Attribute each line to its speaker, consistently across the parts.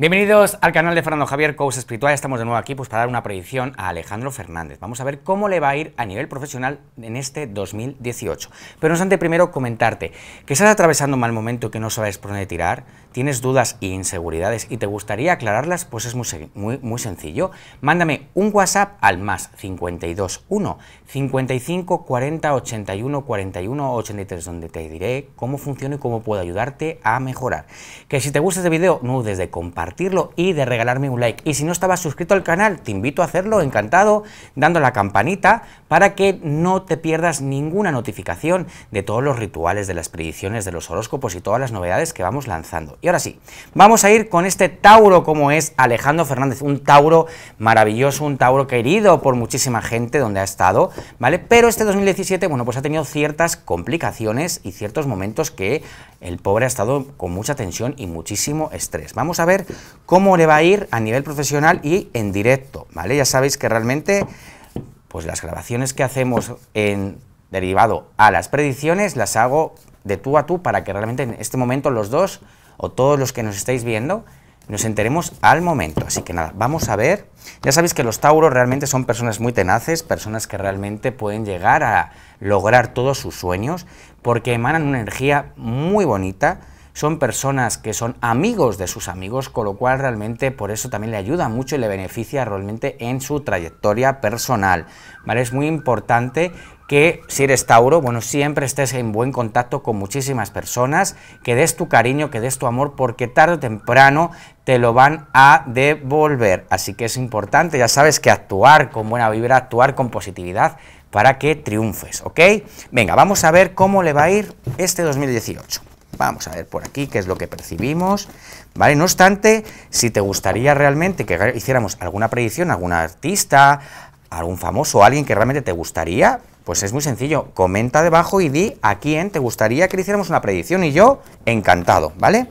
Speaker 1: Bienvenidos al canal de Fernando Javier Coach Espiritual. Estamos de nuevo aquí pues, para dar una predicción a Alejandro Fernández. Vamos a ver cómo le va a ir a nivel profesional en este 2018. Pero no primero comentarte que estás atravesando un mal momento que no sabes por dónde tirar, tienes dudas e inseguridades y te gustaría aclararlas, pues es muy, muy, muy sencillo. Mándame un WhatsApp al más 521 55 40 81 41 83, donde te diré cómo funciona y cómo puedo ayudarte a mejorar. Que si te gusta este video, no dudes de compartir y de regalarme un like. Y si no estabas suscrito al canal, te invito a hacerlo, encantado, dando la campanita para que no te pierdas ninguna notificación de todos los rituales, de las predicciones, de los horóscopos y todas las novedades que vamos lanzando. Y ahora sí, vamos a ir con este Tauro como es Alejandro Fernández, un Tauro maravilloso, un Tauro querido por muchísima gente donde ha estado, ¿vale? Pero este 2017, bueno, pues ha tenido ciertas complicaciones y ciertos momentos que el pobre ha estado con mucha tensión y muchísimo estrés. Vamos a ver cómo le va a ir a nivel profesional y en directo, ¿vale? Ya sabéis que realmente, pues las grabaciones que hacemos en derivado a las predicciones las hago de tú a tú para que realmente en este momento los dos o todos los que nos estáis viendo nos enteremos al momento. Así que nada, vamos a ver. Ya sabéis que los tauros realmente son personas muy tenaces, personas que realmente pueden llegar a lograr todos sus sueños porque emanan una energía muy bonita, son personas que son amigos de sus amigos, con lo cual realmente por eso también le ayuda mucho y le beneficia realmente en su trayectoria personal. ¿vale? Es muy importante que si eres Tauro, bueno, siempre estés en buen contacto con muchísimas personas, que des tu cariño, que des tu amor, porque tarde o temprano te lo van a devolver. Así que es importante, ya sabes, que actuar con buena vibra, actuar con positividad para que triunfes, ¿ok? Venga, vamos a ver cómo le va a ir este 2018. Vamos a ver por aquí qué es lo que percibimos, ¿vale? No obstante, si te gustaría realmente que hiciéramos alguna predicción, algún artista, algún famoso, alguien que realmente te gustaría, pues es muy sencillo, comenta debajo y di a quién te gustaría que le hiciéramos una predicción y yo encantado, ¿vale?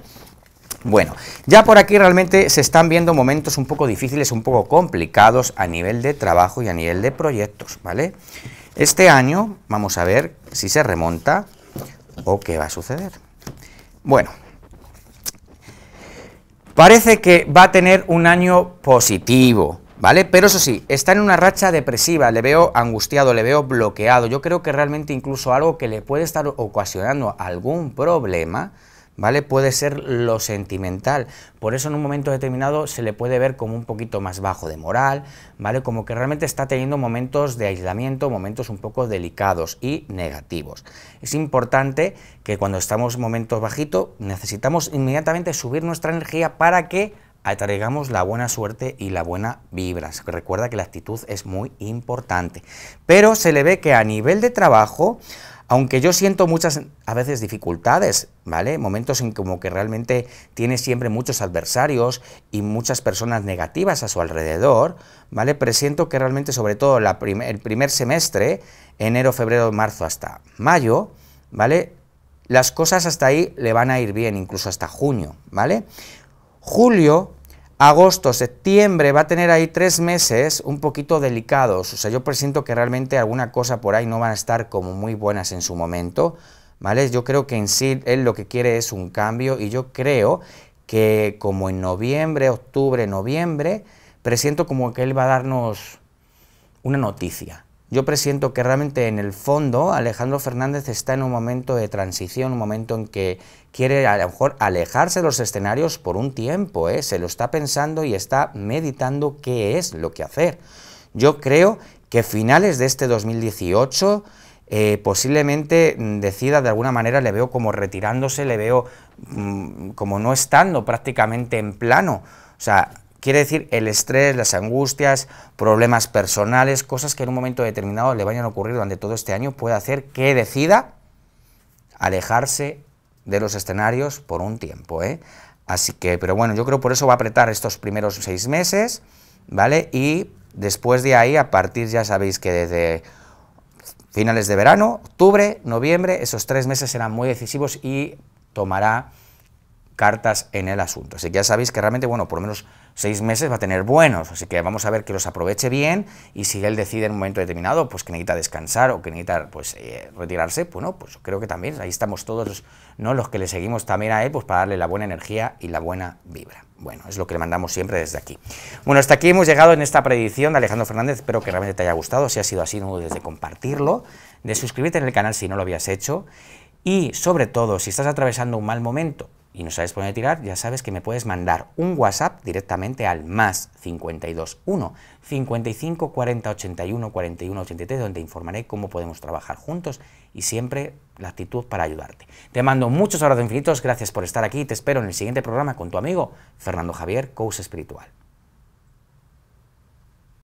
Speaker 1: Bueno, ya por aquí realmente se están viendo momentos un poco difíciles, un poco complicados a nivel de trabajo y a nivel de proyectos, ¿vale? Este año vamos a ver si se remonta o qué va a suceder. Bueno, parece que va a tener un año positivo, ¿vale? Pero eso sí, está en una racha depresiva, le veo angustiado, le veo bloqueado. Yo creo que realmente incluso algo que le puede estar ocasionando algún problema ¿vale? Puede ser lo sentimental. Por eso en un momento determinado se le puede ver como un poquito más bajo de moral, ¿vale? Como que realmente está teniendo momentos de aislamiento, momentos un poco delicados y negativos. Es importante que cuando estamos en momentos bajitos necesitamos inmediatamente subir nuestra energía para que atraigamos la buena suerte y la buena vibra. Recuerda que la actitud es muy importante. Pero se le ve que a nivel de trabajo aunque yo siento muchas, a veces, dificultades, ¿vale? Momentos en como que realmente tiene siempre muchos adversarios y muchas personas negativas a su alrededor, ¿vale? Presiento que realmente, sobre todo la el primer semestre, enero, febrero, marzo hasta mayo, ¿vale? Las cosas hasta ahí le van a ir bien, incluso hasta junio, ¿vale? Julio agosto, septiembre, va a tener ahí tres meses un poquito delicados. O sea, yo presiento que realmente alguna cosa por ahí no van a estar como muy buenas en su momento. ¿Vale? Yo creo que en sí él lo que quiere es un cambio y yo creo que como en noviembre, octubre, noviembre, presiento como que él va a darnos una noticia yo presiento que realmente en el fondo Alejandro Fernández está en un momento de transición, un momento en que quiere a lo mejor alejarse de los escenarios por un tiempo, ¿eh? se lo está pensando y está meditando qué es lo que hacer. Yo creo que finales de este 2018 eh, posiblemente mm, decida de alguna manera, le veo como retirándose, le veo mm, como no estando prácticamente en plano. O sea, Quiere decir el estrés, las angustias, problemas personales, cosas que en un momento determinado le vayan a ocurrir durante todo este año, puede hacer que decida alejarse de los escenarios por un tiempo. ¿eh? Así que, pero bueno, yo creo por eso va a apretar estos primeros seis meses, ¿vale? Y después de ahí, a partir, ya sabéis que desde finales de verano, octubre, noviembre, esos tres meses serán muy decisivos y tomará cartas en el asunto. Así que ya sabéis que realmente, bueno, por lo menos seis meses va a tener buenos, así que vamos a ver que los aproveche bien y si él decide en un momento determinado, pues que necesita descansar o que necesita, pues, eh, retirarse, pues no, pues creo que también ahí estamos todos, ¿no?, los que le seguimos también a él, pues para darle la buena energía y la buena vibra. Bueno, es lo que le mandamos siempre desde aquí. Bueno, hasta aquí hemos llegado en esta predicción de Alejandro Fernández, espero que realmente te haya gustado, si ha sido así, no dudes de compartirlo, de suscribirte en el canal si no lo habías hecho, y sobre todo, si estás atravesando un mal momento, y no sabes por dónde tirar, ya sabes que me puedes mandar un WhatsApp directamente al más 521 55 40 81 41 83, donde informaré cómo podemos trabajar juntos y siempre la actitud para ayudarte. Te mando muchos abrazos infinitos, gracias por estar aquí y te espero en el siguiente programa con tu amigo Fernando Javier, Coach Espiritual.